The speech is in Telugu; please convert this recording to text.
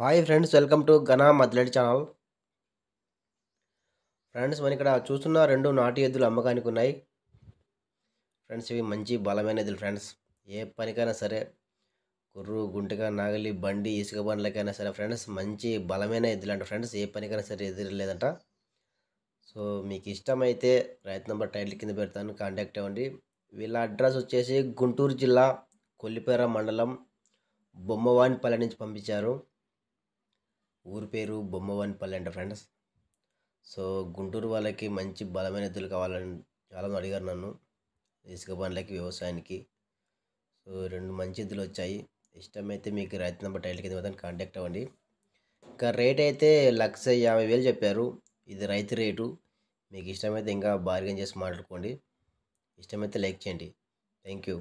హాయ్ ఫ్రెండ్స్ వెల్కమ్ టు ఘనా మద్లెడ్ ఛానల్ ఫ్రెండ్స్ మనం ఇక్కడ చూస్తున్న రెండు నాటు ఎద్దులు అమ్మకానికి ఉన్నాయి ఫ్రెండ్స్ ఇవి మంచి బలమైన ఎద్దులు ఫ్రెండ్స్ ఏ పనికైనా సరే కుర్రు గుంటక నాగలి బండి ఇసుక బండ్లకైనా సరే ఫ్రెండ్స్ మంచి బలమైన ఎద్దులు అంట ఫ్రెండ్స్ ఏ పనికైనా సరే ఎదురలేదంట సో మీకు ఇష్టమైతే రైతు నెంబర్ టైటిల్ కింద పెడతాను కాంటాక్ట్ అవ్వండి వీళ్ళ అడ్రస్ వచ్చేసి గుంటూరు జిల్లా కొల్లిపేర మండలం బొమ్మవానిపల్లి నుంచి పంపించారు ఊరి పేరు పల్లె అంట ఫ్రెండ్స్ సో గుంటూరు వాళ్ళకి మంచి బలమైన ఎద్దులు కావాలని చాలామంది అడిగారు నన్ను ఇసుక పనులకి వ్యవసాయానికి సో రెండు మంచి ఎద్దులు వచ్చాయి ఇష్టమైతే మీకు రైతు నెంబర్ టైల్ కింద మాత్రం కాంటాక్ట్ అవ్వండి ఇంకా రేట్ అయితే లక్ష యాభై వేలు చెప్పారు ఇది రైతు రేటు మీకు ఇష్టమైతే ఇంకా బార్గెన్ చేసి మాట్లాడుకోండి ఇష్టమైతే లైక్ చేయండి థ్యాంక్ యూ